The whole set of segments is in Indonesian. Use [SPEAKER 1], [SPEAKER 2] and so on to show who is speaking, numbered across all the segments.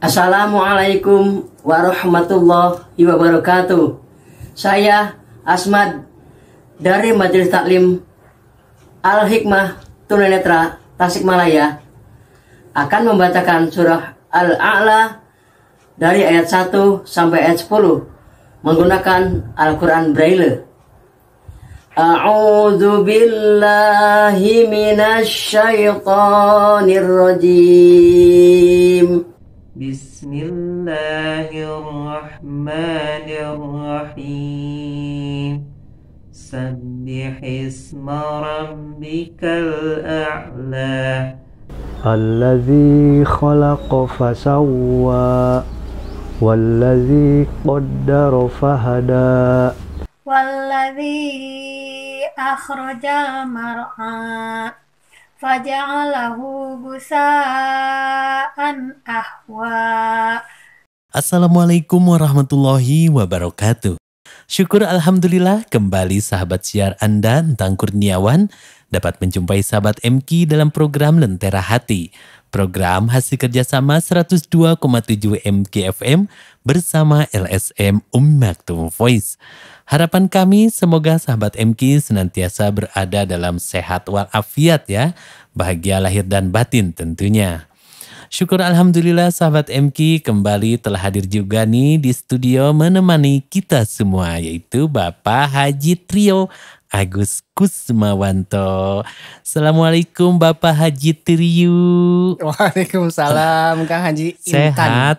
[SPEAKER 1] Assalamualaikum warahmatullahi wabarakatuh. Saya Asmad dari Majelis Taklim Al Hikmah Tunanetra Tasikmalaya akan membacakan surah Al-A'la dari ayat 1 sampai ayat 10 menggunakan Al-Quran Braille. أعوذ بالله من الشيطان الرجيم بسم الله الرحمن
[SPEAKER 2] الرحيم سبح اسم ربك الأعلى
[SPEAKER 3] الذي خلق فسوى والذي قدر فهدى
[SPEAKER 4] والذي أخرج المرعى فجعله غثاء ahwa.
[SPEAKER 5] Assalamualaikum warahmatullahi wabarakatuh. Syukur Alhamdulillah kembali sahabat siar Anda tentang Kurniawan dapat menjumpai sahabat MK dalam program Lentera Hati. Program hasil kerjasama 102,7 MKFM bersama LSM Ummaktum Voice. Harapan kami semoga sahabat MK senantiasa berada dalam sehat walafiat ya, bahagia lahir dan batin tentunya. Syukur Alhamdulillah sahabat MK kembali telah hadir juga nih di studio menemani kita semua yaitu Bapak Haji Trio Agus Kusmawanto. Assalamualaikum Bapak Haji Triyu.
[SPEAKER 6] Waalaikumsalam Kang Haji Intan.
[SPEAKER 5] Sehat.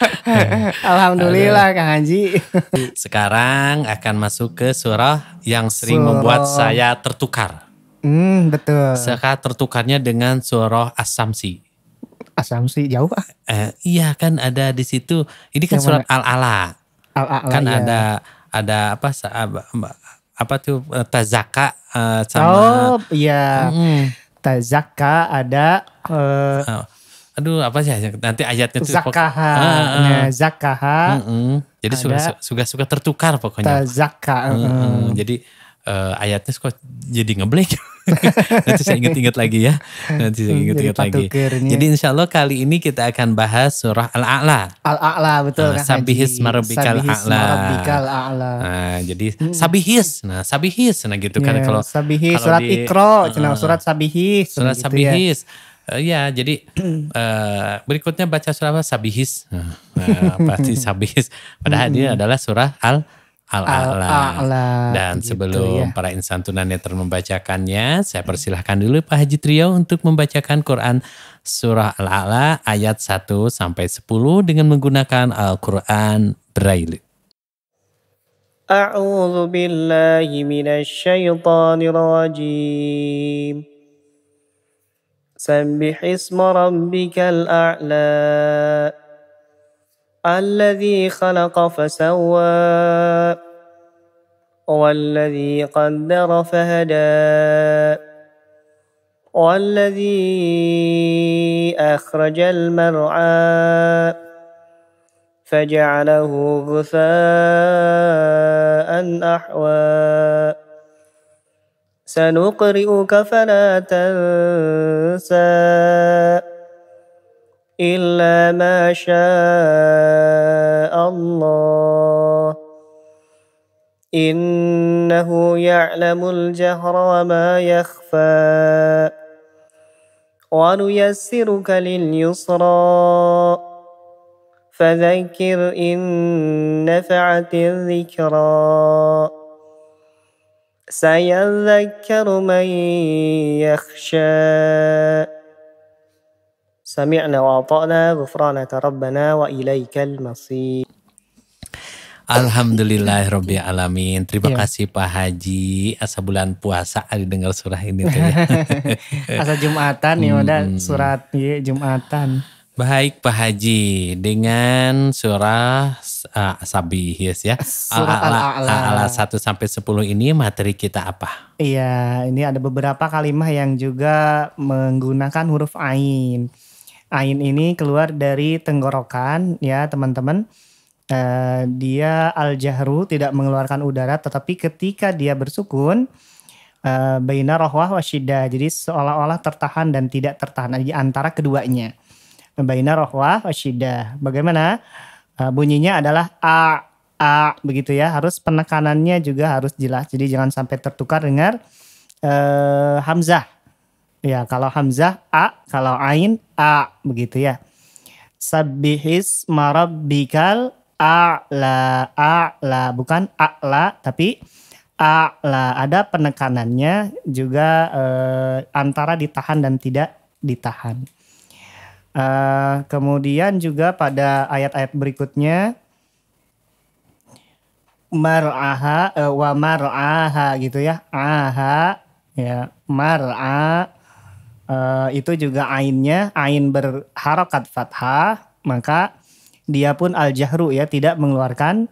[SPEAKER 6] Alhamdulillah Kang Haji.
[SPEAKER 5] Sekarang akan masuk ke surah yang sering surah. membuat saya tertukar. Hmm, betul. Sekarang tertukarnya dengan surah As-Samsi. As-Samsi jauh ah. Eh, iya kan ada di situ. Ini kan yang surat Al-Ala.
[SPEAKER 6] Al-Ala. Kan ya. ada
[SPEAKER 5] ada apa apa tuh eh, tazaka uh, sama oh
[SPEAKER 6] iya hmm. tazaka ada uh,
[SPEAKER 5] aduh apa sih nanti ayatnya tuh zakaha ah, ah, ah. nah, zakah. jadi suka-suka tertukar pokoknya
[SPEAKER 6] tazaka mm -mm. Mm
[SPEAKER 5] jadi uh, ayatnya kok jadi ngeblank Nanti saya ingat-ingat lagi ya. Nanti saya hmm, ingat-ingat lagi. Jadi insya Allah kali ini kita akan bahas surah Al-A'la.
[SPEAKER 6] Al-A'la betul. Nah, sabihis marbikal a'la. a'la.
[SPEAKER 5] Nah, jadi hmm. sabihis. Nah, sabihis nah gitu yeah, kan ya, kalau sabihis kalau surat di, Iqra, uh, surat
[SPEAKER 6] sabihis. Surat gitu ya. sabihis.
[SPEAKER 5] Ya. Uh, ya, jadi uh, berikutnya baca surah apa? Sabihis. Uh, pasti Sabihis. Padahal ini hmm. adalah surah al Al-A'la.
[SPEAKER 6] al Dan
[SPEAKER 5] gitu, sebelum ya. para insan tunanetra membacakannya, saya persilahkan dulu Pak Haji Trio untuk membacakan Quran Surah Al-A'la ayat 1 sampai 10 dengan menggunakan Al-Quran Braille.
[SPEAKER 7] أعوذ بالله من الشيطان الرجيم سبح اسم الذي خلق فسوى والذي قدر فهدى والذي أخرج المرعى فجعله غثاء أحوى سنقرئك فلا تنسى الا ما شاء الله انه يعلم الجهر وما يخفى ونيسرك لليسرى فذكر ان نفعت الذكرى سيذكر من يخشى Sami'na wa ta'na ghufranaka rabbana wa ilaikal
[SPEAKER 6] masir.
[SPEAKER 5] Alhamdulillah Robbi Alamin. Terima yeah. kasih Pak Haji. Asa bulan puasa ada dengar surah ini. Tuh ya. Asa
[SPEAKER 6] Jumatan ya udah hmm. surat ya, Jumatan.
[SPEAKER 5] Baik Pak Haji dengan surah uh, ah, Sabih ya. Surat Al-A'la Al 1 sampai 10 ini materi kita apa?
[SPEAKER 6] Iya, ini ada beberapa kalimat yang juga menggunakan huruf ain ain ini keluar dari tenggorokan ya teman-teman. Uh, dia al-jahru tidak mengeluarkan udara tetapi ketika dia bersukun uh, baina rohwah wasyida Jadi seolah-olah tertahan dan tidak tertahan di antara keduanya. Baina rohwah wasyida Bagaimana? Uh, bunyinya adalah a a begitu ya. Harus penekanannya juga harus jelas. Jadi jangan sampai tertukar dengar uh, hamzah Ya, kalau hamzah a, kalau ain a begitu ya. Sabihis a marabbikal a a'la bukan a a'la tapi a a'la ada penekanannya juga eh, antara ditahan dan tidak ditahan. Eh, kemudian juga pada ayat-ayat berikutnya mar'aha eh, wa mar'aha gitu ya. Aha ya mar'a uh, itu juga ainnya ain berharokat fathah maka dia pun al jahru ya tidak mengeluarkan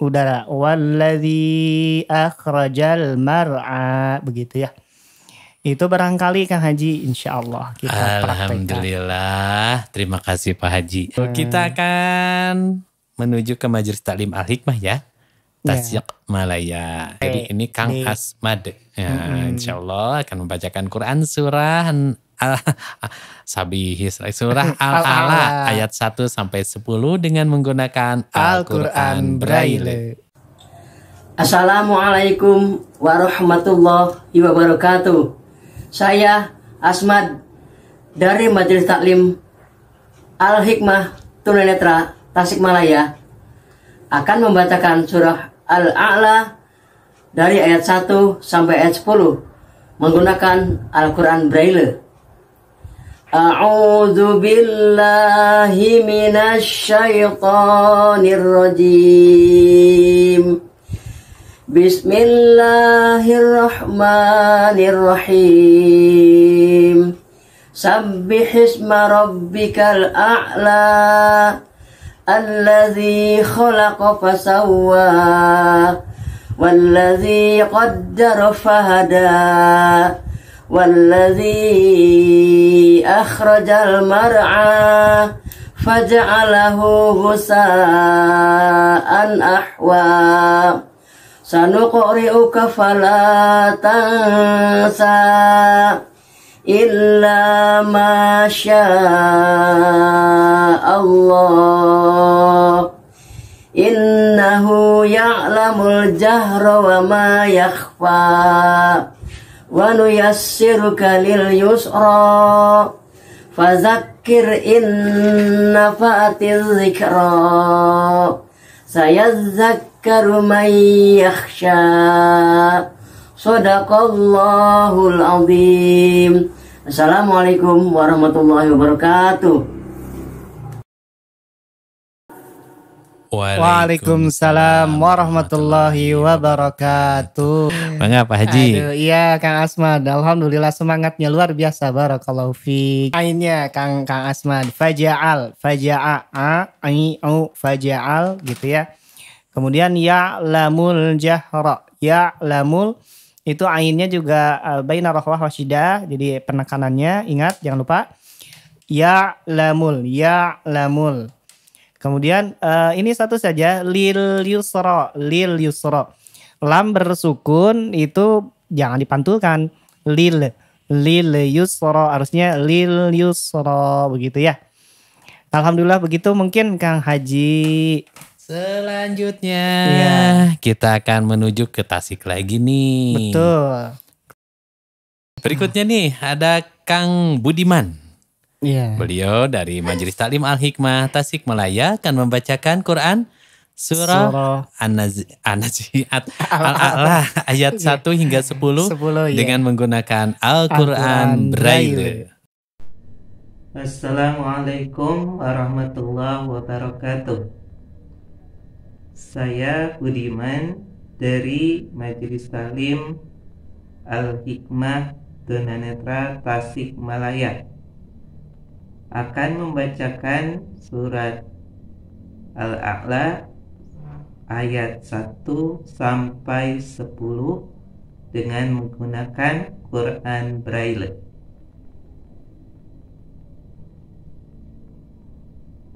[SPEAKER 6] udara waladhi akhrajal mar'a begitu ya itu barangkali Kang Haji insya Allah kita
[SPEAKER 5] Alhamdulillah praktekan. terima kasih Pak Haji hmm. kita akan menuju ke majelis taklim al-hikmah ya Tasyak yeah. Malaya. Jadi ini Kang nih. Asmad. Ya, mm-hmm. Insya Allah akan membacakan Quran surah al Sabihi surah Al Ala ayat 1 sampai 10 dengan menggunakan
[SPEAKER 1] Al-Qur'an Braille. Assalamualaikum warahmatullahi wabarakatuh. Saya Asmad dari Majelis Taklim Al Hikmah Tunanetra Tasikmalaya akan membacakan surah Al-A'la dari ayat 1 sampai ayat 10 menggunakan Al-Quran Braille. A'udzu billahi minasyaitonir rajim. Bismillahirrahmanirrahim. Sabbih isma rabbikal a'la. الذي خلق فسوى والذي قدر فهدى والذي أخرج المرعى فجعله غساء أحوى سنقرئك فلا تنسى illa ma sha Allah innahu ya'lamul jahra wa ma yakhfa wa nuyassiruka lil yusra fadhakkir in nafatil dzikra sayadhakkaru man yakhsha Sadaqallahul azim. Assalamualaikum warahmatullahi wabarakatuh.
[SPEAKER 6] Waalaikumsalam warahmatullahi wabarakatuh.
[SPEAKER 5] Mengapa apa Haji. Aduh,
[SPEAKER 6] iya Kang Asma. Alhamdulillah semangatnya luar biasa barakallahu fi. Ainnya Kang Kang Asmad. Faja'al, faja'a, au faja'al gitu ya. Kemudian ya lamul jahra, ya lamul itu ainnya juga bayna eh, baina rohwah Jadi penekanannya ingat jangan lupa ya lamul ya lamul. Kemudian uh, ini satu saja lil yusro lil yusro Lam bersukun itu jangan dipantulkan lil lil yusro harusnya lil yusro begitu ya. Alhamdulillah begitu mungkin Kang Haji.
[SPEAKER 5] Selanjutnya ya. kita akan menuju ke Tasik lagi nih. Betul. Berikutnya nih ada Kang Budiman. Iya. Beliau dari Majelis Taklim Al Hikmah Tasik Malaya akan membacakan Quran surah, surah. An-Nazi'at Al-A'la ayat 1 iya. hingga 10, 10 ya. dengan menggunakan Al-Qur'an Al Braille.
[SPEAKER 2] Assalamualaikum warahmatullahi wabarakatuh. Saya Budiman dari Majelis Salim Al-Hikmah Tunanetra Tasikmalaya akan membacakan surat Al-A'la ayat 1 sampai 10 dengan menggunakan Quran Braille.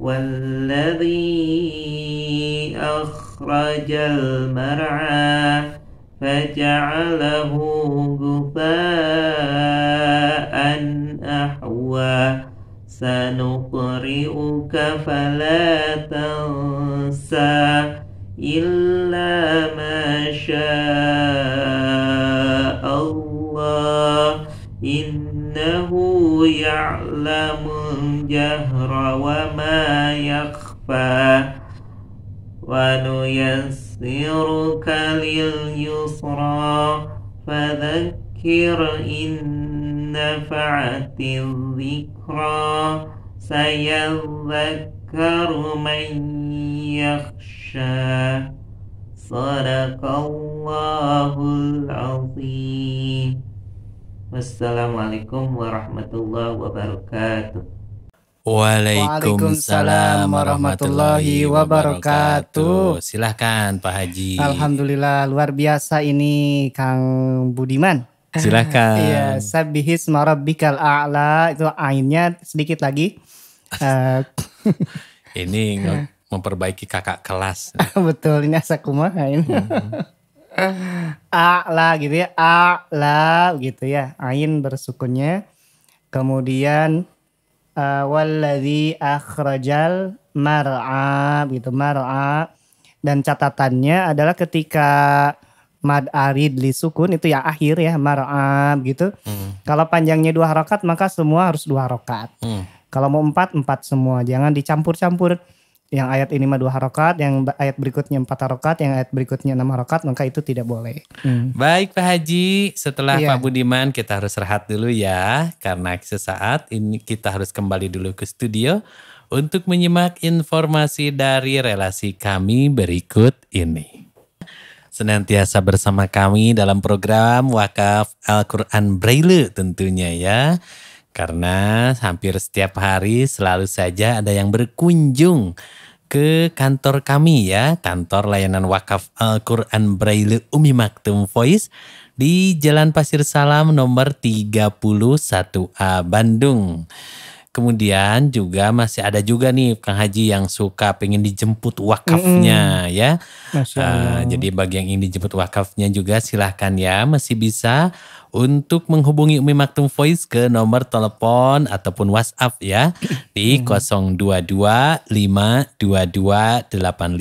[SPEAKER 2] والذي أخرج المرعى فجعله غثاء أحوى سنقرئك فلا تنسى إلا ما شاء الله إنه يعلم الجهر وما يخفى ونيسرك لليسرى فذكر إن نفعت الذكرى سيذكر من يخشى صدق الله العظيم والسلام عليكم ورحمة الله وبركاته
[SPEAKER 5] Waalaikumsalam warahmatullahi wabarakatuh. Silahkan Pak Haji.
[SPEAKER 6] Alhamdulillah luar biasa ini Kang Budiman. Silahkan. Iya, sabihis marabbikal a'la itu ainnya sedikit lagi.
[SPEAKER 5] Eh. ini memperbaiki kakak kelas.
[SPEAKER 6] Betul, ini asa kumaha ini. Hmm. a'la gitu ya, a'la gitu ya. Ain bersukunnya. Kemudian uh, akhrajal mar'a gitu mar'a dan catatannya adalah ketika mad arid li sukun itu ya akhir ya mar'a gitu. Hmm. Kalau panjangnya dua harokat maka semua harus dua harokat. Hmm. Kalau mau empat empat semua jangan dicampur-campur yang ayat ini mah dua harokat, yang ayat berikutnya empat harokat, yang ayat berikutnya enam harokat, maka itu tidak boleh.
[SPEAKER 5] Hmm. Baik Pak Haji, setelah iya. Pak Budiman kita harus rehat dulu ya, karena sesaat ini kita harus kembali dulu ke studio untuk menyimak informasi dari relasi kami berikut ini. Senantiasa bersama kami dalam program Wakaf Al-Quran Braille tentunya ya. Karena hampir setiap hari selalu saja ada yang berkunjung ke kantor kami ya, kantor layanan wakaf Al-Quran Braille Umi Maktum Voice di Jalan Pasir Salam nomor 31A Bandung. Kemudian juga masih ada juga nih Kang Haji yang suka pengen dijemput wakafnya mm -hmm. ya. Uh, jadi bagi yang ingin dijemput wakafnya juga silahkan ya masih bisa untuk menghubungi Umi Maktum Voice ke nomor telepon ataupun WhatsApp ya di 0225228552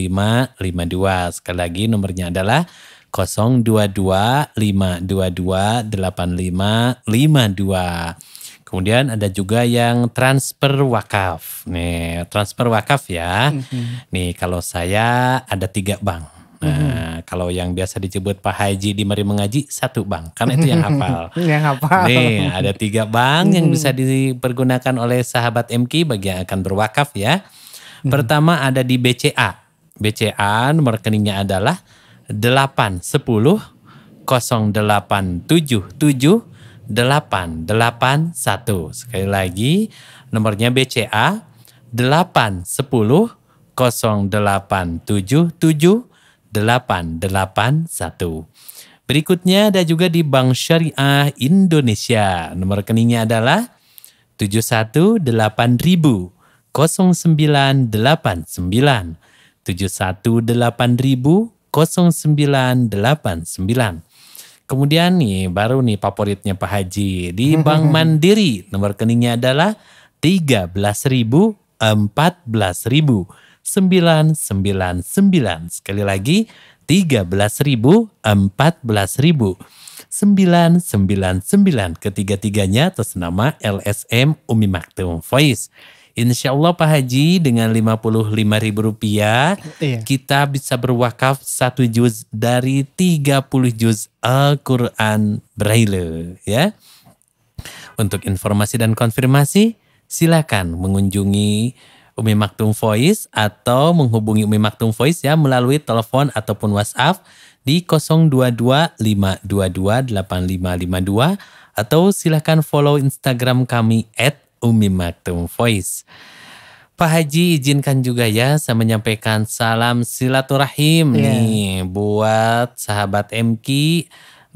[SPEAKER 5] hmm. Sekali lagi nomornya adalah 0225228552 Kemudian ada juga yang transfer wakaf. Nih, transfer wakaf ya. Hmm. Nih, kalau saya ada tiga bank. Nah, hmm. kalau yang biasa disebut Pak Haji di mari mengaji satu bank, karena itu yang mm-hmm. hafal.
[SPEAKER 6] yang hafal. Nih, ada
[SPEAKER 5] tiga bank hmm. yang mm-hmm. bisa dipergunakan oleh sahabat MK bagi yang akan berwakaf ya. Mm-hmm. Pertama ada di BCA. BCA nomor rekeningnya adalah tujuh tujuh delapan delapan 881. Sekali lagi, nomornya BCA 8 delapan tujuh tujuh 881. Berikutnya ada juga di Bank Syariah Indonesia. Nomor rekeningnya adalah 718000 0989 Kemudian nih baru nih favoritnya Pak Haji di Bank Mandiri nomor rekeningnya adalah 13.000 14.000 999. Sekali lagi 13.000, 14.000. 999 ketiga-tiganya atas nama LSM Umi Maktum Voice. Insya Allah Pak Haji dengan rp ribu rupiah iya. kita bisa berwakaf satu juz dari 30 juz Al-Quran Braille ya. Untuk informasi dan konfirmasi silakan mengunjungi Umi Maktum Voice atau menghubungi Umi Maktum Voice ya melalui telepon ataupun WhatsApp di 0225228552 atau silahkan follow Instagram kami at Umi Maktum Voice. Pak Haji izinkan juga ya saya menyampaikan salam silaturahim yeah. nih buat sahabat MK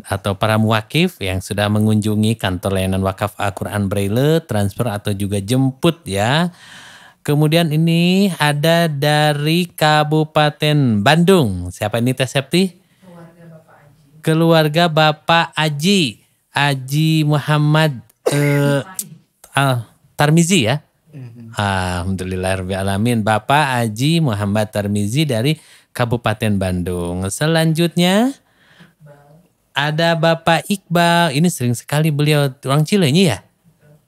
[SPEAKER 5] atau para muwakif yang sudah mengunjungi kantor layanan wakaf Al-Quran Braille, transfer atau juga jemput ya. Kemudian ini ada dari Kabupaten Bandung. Siapa ini Teh Septi? Keluarga Bapak Aji. Keluarga Bapak Aji. Aji Muhammad eh, uh, Tarmizi ya. Mm-hmm. Alhamdulillah alamin. Bapak Aji Muhammad Tarmizi dari Kabupaten Bandung. Selanjutnya ada Bapak Iqbal. Ini sering sekali beliau orang Cilenyi ya?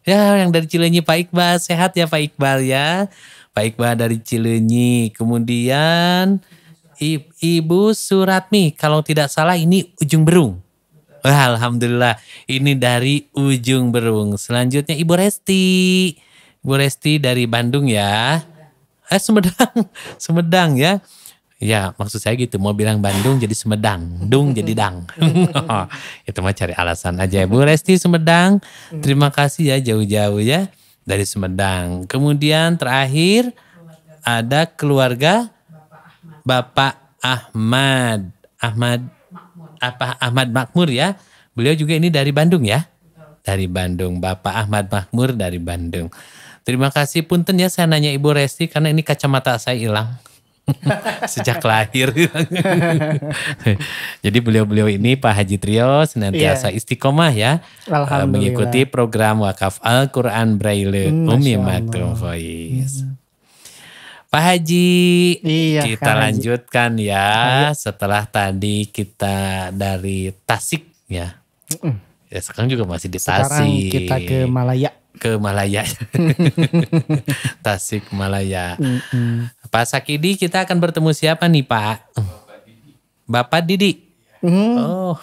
[SPEAKER 5] Ya, yang dari Cilenyi Pak Iqbal. Sehat ya Pak Iqbal ya. Pak Iqbal dari Cilenyi. Kemudian Ibu Suratmi. Kalau tidak salah ini Ujung Berung. Wah, Alhamdulillah. Ini dari Ujung Berung. Selanjutnya Ibu Resti. Ibu Resti dari Bandung ya. Eh, Sumedang. Sumedang ya. Ya, maksud saya gitu. Mau bilang Bandung jadi Semedang, Dung jadi Dang. Itu mah cari alasan aja. Ya, Bu Resti Semedang. terima kasih ya jauh-jauh ya dari Semedang. Kemudian terakhir ada keluarga Bapak Ahmad. Ahmad apa Ahmad Makmur ya. Beliau juga ini dari Bandung ya. Dari Bandung, Bapak Ahmad Makmur dari Bandung. Terima kasih punten ya saya nanya Ibu Resti karena ini kacamata saya hilang. sejak lahir. Jadi beliau-beliau ini Pak Haji Trio senantiasa yeah. istiqomah ya
[SPEAKER 2] eh, mengikuti
[SPEAKER 5] program wakaf Al-Qur'an Braille mm, Umi Maktum Voice. Mm. Pak Haji, iya, kita Kak lanjutkan Haji. ya iya. setelah tadi kita dari Tasik ya. Mm. Ya sekarang juga masih di Tasik. Sekarang kita ke Malaya ke Malaya. Tasik Malaya.
[SPEAKER 4] Mm -mm.
[SPEAKER 5] Pak Sakidi kita akan bertemu siapa nih Pak? Bapak Didi. Bapak Didi. Mm. Oh,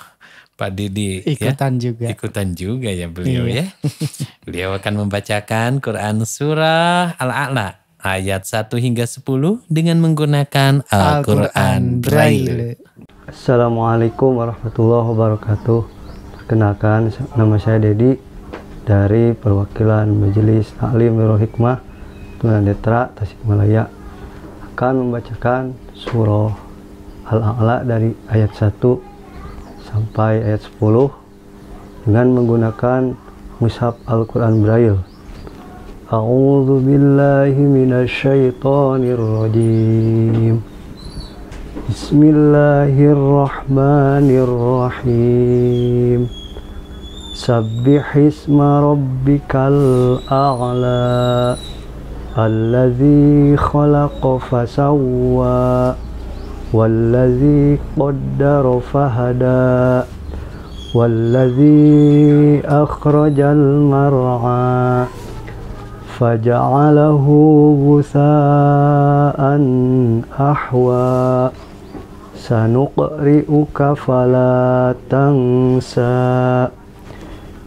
[SPEAKER 5] Pak Didi. Ya. Ikutan ya. juga. Ikutan juga ya beliau iya. ya. beliau akan membacakan Quran Surah Al-A'la ayat 1 hingga 10 dengan menggunakan Al-Quran Al Braille.
[SPEAKER 3] Assalamualaikum warahmatullahi wabarakatuh. Perkenalkan nama saya Dedi dari perwakilan Majelis Taklim Hikmah Tunan Netra Tasikmalaya akan membacakan surah Al-A'la dari ayat 1 sampai ayat 10 dengan menggunakan mushaf Al-Qur'an Braille. A'udzu billahi minasyaitonir rajim. Bismillahirrahmanirrahim. Sabbih isma rabbikal a'la. الذي خلق فسوى والذي قدر فهدى والذي أخرج المرعى فجعله غثاء أحوى سنقرئك فلا تنسى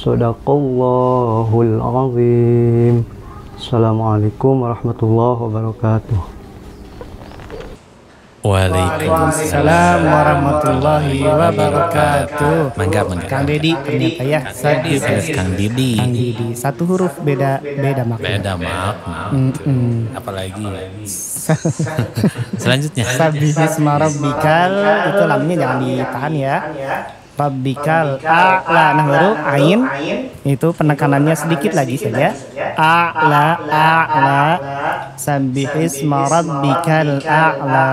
[SPEAKER 3] Sadaqallahul azim. Assalamualaikum warahmatullahi wabarakatuh.
[SPEAKER 5] Waalaikumsalam warahmatullahi wabarakatuh. Mangga, mangga. Kang Dedi, ya.
[SPEAKER 6] Kang Dedi. Kang Dedi. Satu huruf beda beda makna. Beda makna. Mm -mm. Apalagi. Selanjutnya. Sabihisma bikal itu lamnya jangan ditahan ya a a'la nah baru ain itu penekanannya sedikit lagi saja ya. a'la a'la bikal a a'la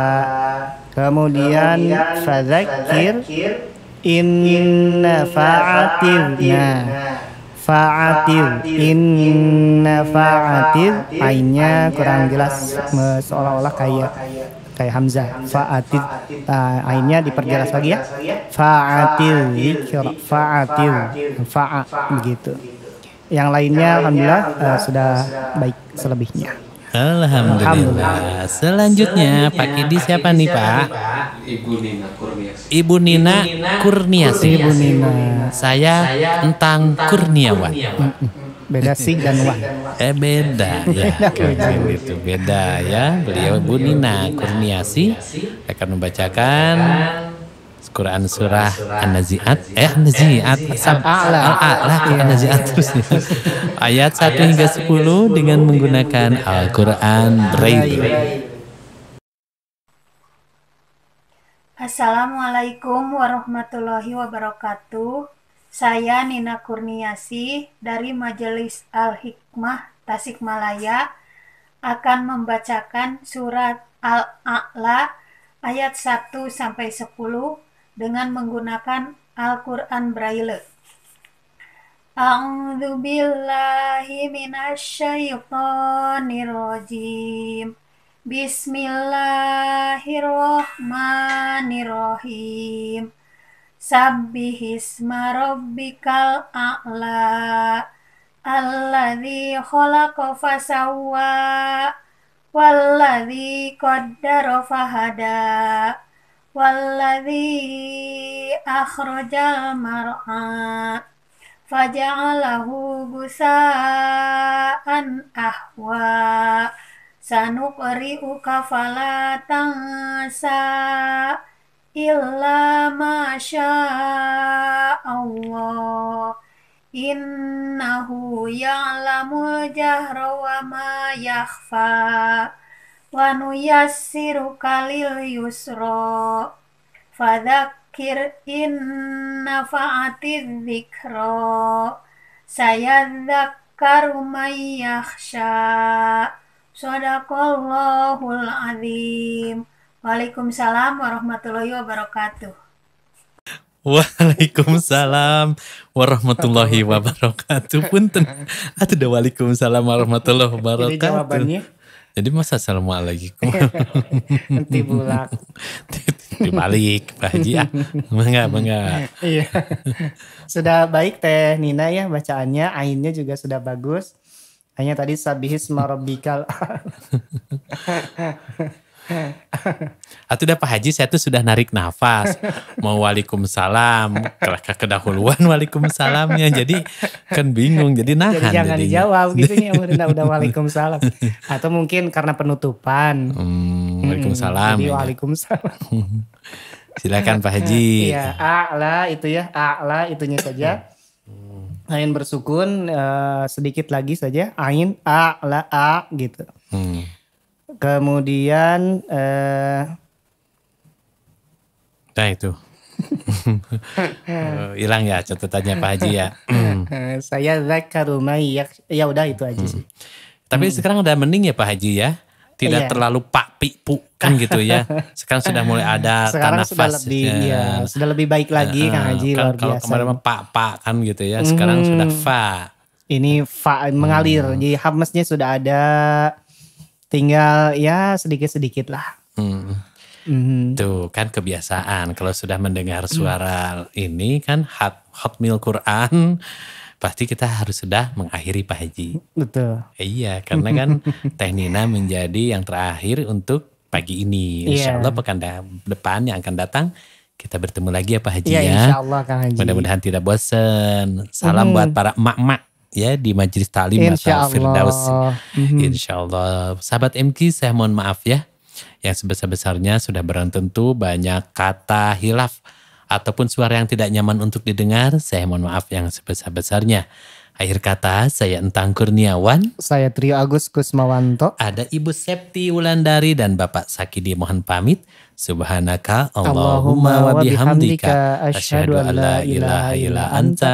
[SPEAKER 6] kemudian fadzakir inna fa'atir nah fa'atir inna fa'atir ainnya kurang jelas seolah-olah kayak kayak Hamzah fa'atil uh, ainnya diperjelas lagi ya, ya. fa'atil zikra fa'atil fa'a begitu gitu. yang lainnya alhamdulillah uh, sudah baik selebihnya
[SPEAKER 5] Alhamdulillah. Alhamdulillah. Selanjutnya, Pak Kidi siapa, siapa nih Pak?
[SPEAKER 3] Ibu Nina Kurniasi.
[SPEAKER 5] Ibu Nina Kurniasi. Ibu Nina. Saya, Saya Entang Kurniawan. Kurniawan beda sih dan wah eh beda ya iya, itu beda ya beliau Bu Nina Kurniasi akan membacakan Quran surah An-Naziat eh An-Naziat Al-A'la An-Naziat terus ayat 1 hingga 10 dengan menggunakan Al-Quran Braille
[SPEAKER 4] Assalamualaikum warahmatullahi wabarakatuh saya Nina Kurniasi dari Majelis Al-Hikmah Tasikmalaya akan membacakan surat Al-A'la ayat 1 sampai 10 dengan menggunakan Al-Qur'an Braille. A'udzu billahi minasyaitonir rajim. Bismillahirrahmanirrahim. Sabbihisma rabbikal a'la Alladhi khalaqa fasawwa Walladhi qaddara fahada Walladhi akhrajal mar'a Faja'alahu gusa'an ahwa Sanuqri'uka falatansa' illa ma Allah innahu ya'lamu jahra wa ma yakhfa wa nuyassiruka lil yusra fadhakkir inna fa'atidh dhikra sayadhakkaru man yakhsha sadaqallahul azim Waalaikumsalam warahmatullahi wabarakatuh.
[SPEAKER 5] Waalaikumsalam warahmatullahi wabarakatuh. Punten. Ada waalaikumsalam warahmatullahi wabarakatuh. Jadi jadi masa assalamualaikum.
[SPEAKER 6] Nanti pulang.
[SPEAKER 5] Dibalik Pak Haji ah. Enggak, enggak.
[SPEAKER 6] Iya. Sudah baik Teh Nina ya bacaannya, ainnya juga sudah bagus. Hanya tadi sabihis marobikal.
[SPEAKER 5] Atau udah Pak Haji saya tuh sudah narik nafas. Mau waalaikumsalam. Ke kedahuluan waalaikumsalamnya. Jadi kan bingung. Jadi nahan. Jadi jangan jadinya. dijawab gitu ya. Udah,
[SPEAKER 6] udah waalaikumsalam. Atau mungkin karena penutupan. Hmm,
[SPEAKER 5] hmm waalaikumsalam. Hmm, jadi ya.
[SPEAKER 6] waalaikumsalam.
[SPEAKER 5] Silakan Pak Haji. Iya,
[SPEAKER 6] a'la itu ya. A'la itunya saja. Hmm. Ain bersukun uh, sedikit lagi saja. Ain, a, la, a gitu. Hmm. Kemudian eh
[SPEAKER 5] Nah itu. Eh, hilang ya catatannya Pak Haji ya. Hmm.
[SPEAKER 6] Saya zakaru rumah ya udah itu aja hmm. sih.
[SPEAKER 5] Tapi hmm. sekarang udah mending ya Pak Haji ya. Tidak yeah. terlalu pak pu kan gitu ya. Sekarang sudah mulai ada sekarang tanah sudah lebih ya. Iya, sudah
[SPEAKER 6] lebih baik lagi uh, Kang eh, Haji kan, luar biasa. Kalau kemarin
[SPEAKER 5] pak pak kan gitu ya. Sekarang hmm. sudah fa.
[SPEAKER 6] Ini fa mengalir. Hmm. Jadi hamasnya sudah ada tinggal ya sedikit-sedikit lah.
[SPEAKER 5] Hmm. Mm. Tuh kan kebiasaan kalau sudah mendengar hmm. suara mm. ini kan hot hot meal Quran pasti kita harus sudah mengakhiri Pak Haji. Betul. Iya, karena kan Teh Nina menjadi yang terakhir untuk pagi ini. Insya iya. Allah pekan depan yang akan datang kita bertemu lagi ya Pak Haji yeah, ya. Insya Allah
[SPEAKER 6] Kang Haji. Mudah-mudahan
[SPEAKER 5] tidak bosen. Salam mm. buat para emak-emak ya di majelis taklim atau Firdaus. Mm-hmm. Insya Allah. Sahabat MK saya mohon maaf ya. Yang sebesar-besarnya sudah berantem tentu banyak kata hilaf ataupun suara yang tidak nyaman untuk didengar. Saya mohon maaf yang sebesar-besarnya. Akhir kata, saya Entang Kurniawan. Saya Trio Agus Kusmawanto. Ada Ibu Septi Wulandari dan Bapak Sakidi mohon pamit. Subhanaka Allahumma wa bihamdika. Asyhadu an la ilaha anta